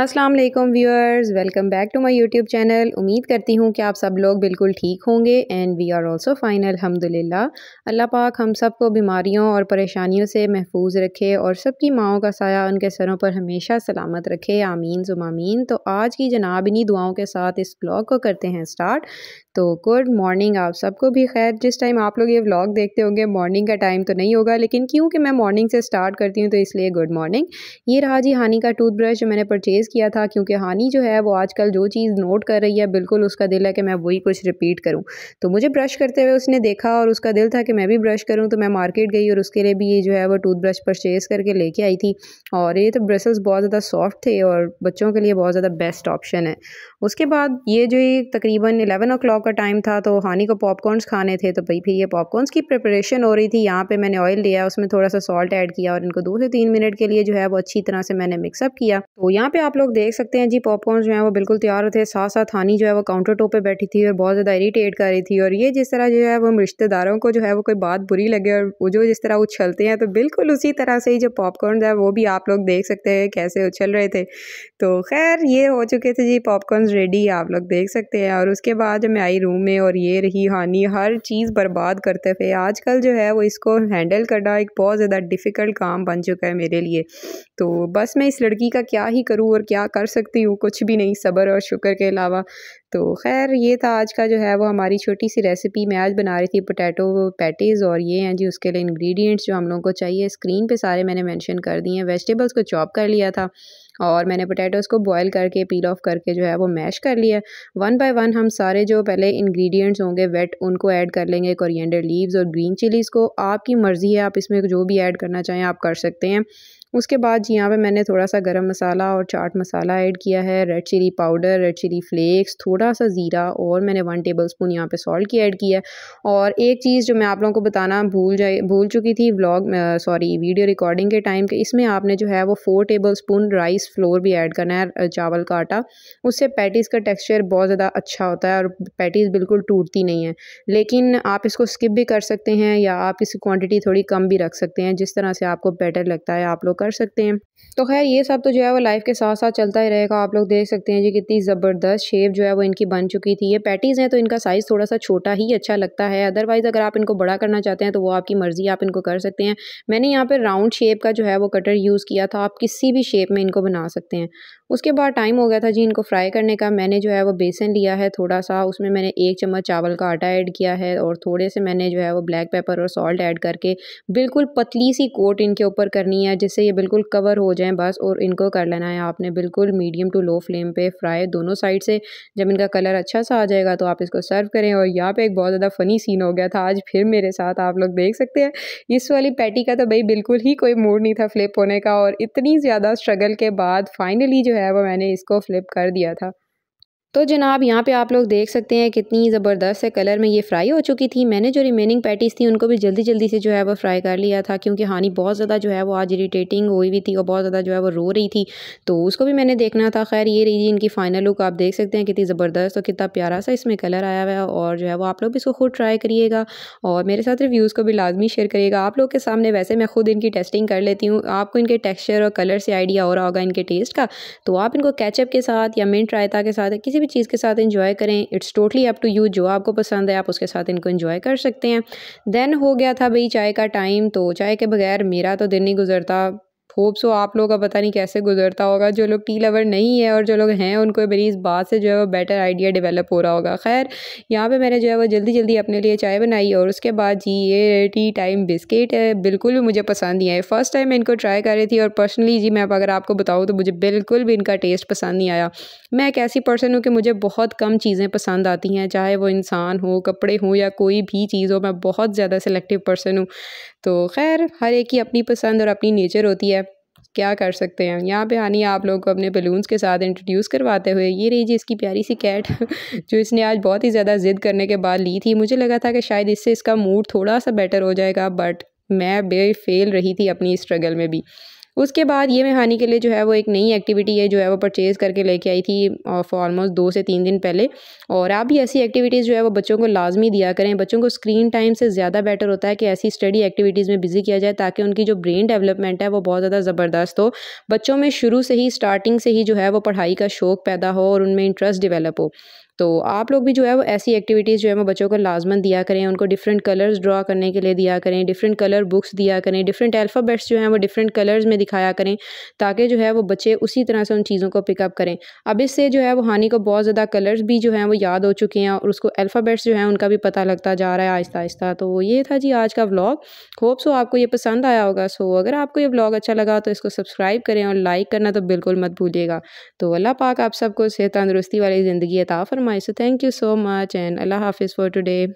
अस्सलाम वालेकुम viewers welcome back to my YouTube channel उम्मीद करती हूँ कि आप सब लोग बिल्कुल ठीक होंगे and we are also fine अल्हम्दुलिल्लाह अल्लाह पाक हम सब को बीमारियों और परेशानियों से महफूज रखे और सबकी माओं का साया उनके सरों पर हमेशा सलामत रखे आमीन जुमामीन तो आज की जनाब इन्हीं दुआओं के साथ इस ब्लॉग को करते हैं स्टार्ट तो गुड मॉर्निंग आप सबको भी खैर जिस टाइम आप लोग ये व्लॉग देखते होंगे मॉर्निंग का टाइम तो नहीं होगा लेकिन क्योंकि मैं मॉर्निंग से स्टार्ट करती हूँ तो इसलिए गुड मॉर्निंग ये रहा जी हानि का टूथब्रश जो मैंने परचेज़ परचेज़ किया था क्योंकि हानि जो है वो आजकल जो चीज़ नोट कर रही है बिल्कुल उसका दिल है कि मैं वही कुछ रिपीट करूँ तो मुझे ब्रश करते हुए उसने देखा और उसका दिल था कि मैं भी ब्रश करूँ तो मैं मार्केट गई और उसके लिए भी ये जो है वो टूथब्रश परचेज़ करके लेके आई थी और ये तो ब्रसल्स बहुत ज़्यादा सॉफ्ट थे और बच्चों के लिए बहुत ज़्यादा बेस्ट ऑप्शन है उसके बाद ये जो ये तकरीबन एलेवन ओ का टाइम था तो हानि को पॉपकॉर्नस खाने थे तो भाई फिर ये पॉपकॉर्नस की प्रिपरेशन हो रही थी यहाँ पर मैंने ऑयल लिया उसमें थोड़ा सा सॉल्ट ऐड किया और इनको दो से तीन मिनट के लिए जो है वो अच्छी तरह से मैंने मिक्सअप किया तो यहाँ पे आप आप लोग देख सकते हैं जी पॉपकॉर्न जो है वो बिल्कुल तैयार हैं साथ साथ हानी जो है वो काउंटर टॉप पे बैठी थी और बहुत ज़्यादा इरीटेट कर रही थी और ये जिस तरह जो है वो रिश्तेदारों को जो है वो कोई बात बुरी लगे और वो जो जिस तरह उछलते हैं तो बिल्कुल उसी तरह से ही जो पॉपकॉर्न है वो भी आप लोग देख सकते हैं कैसे उछल रहे थे तो खैर ये हो चुके थे जी पॉपकॉर्न रेडी आप लोग देख सकते हैं और उसके बाद जब मैं आई रूम में और ये रही हानि हर चीज़ बर्बाद करते हुए आजकल जो है वो इसको हैंडल करना एक बहुत ज़्यादा डिफ़िकल्ट काम बन चुका है मेरे लिए तो बस मैं इस लड़की का क्या ही करूँ और और क्या कर सकती हूँ कुछ भी नहीं सब्र और शुक्र के अलावा तो खैर ये था आज का जो है वो हमारी छोटी सी रेसिपी मैं आज बना रही थी पोटैटो पैटीज़ और ये हैं जी उसके लिए इंग्रेडिएंट्स जो हम लोगों को चाहिए स्क्रीन पे सारे मैंने मेंशन कर दिए हैं वेजिटेबल्स को चॉप कर लिया था और मैंने पोटैटोज़ को बॉईल करके पील ऑफ करके जो है वो मैश कर लिया वन बाय वन हम सारे जो पहले इंग्रेडिएंट्स होंगे वेट उनको ऐड कर लेंगे कोरिएंडर लीव्स और ग्रीन चिलीज़ को आपकी मर्ज़ी है आप इसमें जो भी ऐड करना चाहें आप कर सकते हैं उसके बाद जी यहाँ पे मैंने थोड़ा सा गरम मसाला और चाट मसाला ऐड किया है red chilli powder red chilli flakes थोड़ा सा ज़ीरा और मैंने वन टेबल स्पून यहाँ पर सॉल्ट की ऐड किया है और एक चीज़ जो मैं आप लोगों को बताना भूल जाए भूल चुकी थी व्लॉग सॉरी वीडियो रिकॉर्डिंग के टाइम के इसमें आपने जो है वो four tablespoon rice flour भी ऐड करना है चावल का आटा उससे पैटीज़ का टेक्स्चर बहुत ज़्यादा अच्छा होता है और पैटीज़ बिल्कुल टूटती नहीं है लेकिन आप इसको स्किप भी कर सकते हैं या आप इसकी क्वांटिटी थोड़ी कम भी रख सकते हैं जिस तरह से आपको बेटर लगता है आप लोग कर सकते हैं तो खैर ये सब तो जो है वो लाइफ के साथ साथ चलता ही रहेगा आप लोग देख सकते हैं जी कितनी ज़बरदस्त शेप जो है वो इनकी बन चुकी थी ये पैटीज़ हैं तो इनका साइज़ थोड़ा सा छोटा ही अच्छा लगता है अदरवाइज़ अगर आप इनको बड़ा करना चाहते हैं तो वो आपकी मर्ज़ी आप इनको कर सकते हैं मैंने यहाँ पर राउंड शेप का जो है वो कटर यूज़ किया था आप किसी भी शेप में इनको बना सकते हैं उसके बाद टाइम हो गया था जी इनको फ्राई करने का मैंने जो है वो बेसन लिया है थोड़ा सा उसमें मैंने एक चम्मच चावल का आटा ऐड किया है और थोड़े से मैंने जो है वो ब्लैक पेपर और सॉल्ट ऐड करके बिल्कुल पतली सी कोट इनके ऊपर करनी है जिससे ये बिल्कुल कवर हो जाएँ बस और इनको कर लेना है आपने बिल्कुल मीडियम टू लो फ्लेम पे फ्राई दोनों साइड से जब इनका कलर अच्छा सा आ जाएगा तो आप इसको सर्व करें और यहाँ पे एक बहुत ज़्यादा फ़नी सीन हो गया था आज फिर मेरे साथ आप लोग देख सकते हैं इस वाली पैटी का तो भाई बिल्कुल ही कोई मूड नहीं था फ्लिप होने का और इतनी ज़्यादा स्ट्रगल के बाद फाइनली जो है वो मैंने इसको फ्लिप कर दिया था तो जनाब यहाँ पे आप लोग देख सकते हैं कितनी ज़बरदस्त है कलर में ये फ्राई हो चुकी थी मैंने जो रिमेनिंग पैटीज़ थी उनको भी जल्दी जल्दी से जो है वो फ्राई कर लिया था क्योंकि हानि बहुत ज़्यादा जो है वो आज इरीटेटिंग हुई हुई थी और बहुत ज़्यादा जो है वो रो रही थी तो उसको भी मैंने देखना था खैर ये रही इनकी फ़ाइनल लुक आप देख सकते हैं कितनी ज़बरदस्त और कितना प्यारा सा इसमें कलर आया हुआ है और जो है वो आप लोग भी इसको खुद ट्राई करिएगा और मेरे साथ रिव्यूज़ को भी लाजमी शेयर करिएगा आप लोग के सामने वैसे मैं खुद इनकी टेस्टिंग कर लेती हूँ आपको इनके टेक्स्चर और कलर से आइडिया हो रहा होगा इनके टेस्ट का तो आप इनको कैचअप के साथ या मिनट रायता के साथ किसी भी चीज़ के साथ इन्जॉय करें it's totally up to you जो आपको पसंद है आप उसके साथ इनको इन्जॉय कर सकते हैं देन हो गया था भाई चाय का टाइम तो चाय के बगैर मेरा तो दिन नहीं गुजरता होप सो आप लोगों का पता नहीं कैसे गुजरता होगा जो लोग टी लवर नहीं है और जो लोग हैं उनको मेरी इस बात से जो है वो बेटर आइडिया डेवलप हो रहा होगा खैर यहाँ पे मैंने जो है वो जल्दी जल्दी अपने लिए चाय बनाई और उसके बाद जी ये टी टाइम बिस्किट है बिल्कुल भी मुझे पसंद नहीं आए फ़र्स्ट टाइम मैं इनको ट्राई कर रही थी और पर्सनली जी मैं अगर आपको बताऊँ तो मुझे बिल्कुल भी इनका टेस्ट पसंद नहीं आया मैं एक ऐसी पर्सन हूँ कि मुझे बहुत कम चीज़ें पसंद आती हैं चाहे वो इंसान हो कपड़े हों या कोई भी चीज़ हो मैं बहुत ज़्यादा सेलेक्टिव पर्सन हूँ तो खैर हर एक की अपनी पसंद और अपनी नेचर होती है क्या कर सकते हैं यहाँ पे हानि आप लोग को अपने बलून्स के साथ इंट्रोड्यूस करवाते हुए ये रही जी इसकी प्यारी सी कैट जो इसने आज बहुत ही ज़्यादा ज़िद करने के बाद ली थी मुझे लगा था कि शायद इससे इसका मूड थोड़ा सा बेटर हो जाएगा बट मैं बे फेल रही थी अपनी स्ट्रगल में भी उसके बाद ये मैं हानि के लिए जो है वो एक नई एक्टिविटी है जो है वो परचेज़ करके लेके आई थी फॉर ऑलमोस्ट दो से तीन दिन पहले और आप भी ऐसी एक्टिविटीज़ जो है वो बच्चों को लाजमी दिया करें बच्चों को स्क्रीन टाइम से ज़्यादा बेटर होता है कि ऐसी स्टडी एक्टिविटीज़ में बिज़ी किया जाए ताकि उनकी जो ब्रेन डेवलपमेंट है वो बहुत ज़्यादा ज़बरदस्त हो बच्चों में शुरू से ही स्टार्टिंग से ही जो है वो पढ़ाई का शौक़ पैदा हो और उनमें इंटरेस्ट डिवेलप हो तो आप लोग भी जो है वो ऐसी एक्टिविटीज़ जो है वो बच्चों को लाजमन दिया करें उनको डिफरेंट कलर्स ड्रा करने के लिए दिया करें डिफरेंट कलर बुक्स दिया करें डिफरेंट अल्फ़ाबेट्स जो हैं वो डिफरेंट कलर्स में दिखाया करें ताकि जो है वो बच्चे उसी तरह से उन चीज़ों को पिकअप करें अब इससे जो है वो हानि को बहुत ज़्यादा कलर्स भी जो हैं वो याद हो चुके हैं और उसको अल्फ़ाबेट्स जो हैं उनका भी पता लगता जा रहा है आहिस्ता आहिस्ता तो ये था जी आज का ब्लॉग होप सो आपको ये पसंद आया होगा सो अगर आपको ये ब्लॉग अच्छा लगा तो इसको सब्सक्राइब करें और लाइक करना तो बिल्कुल मत भूलिएगा तो अल्लाह पाक आप सबको सेहत तंदरुस्ती वाली ज़िंदगी अता फरमा So thank you so much and Allah Hafiz for today.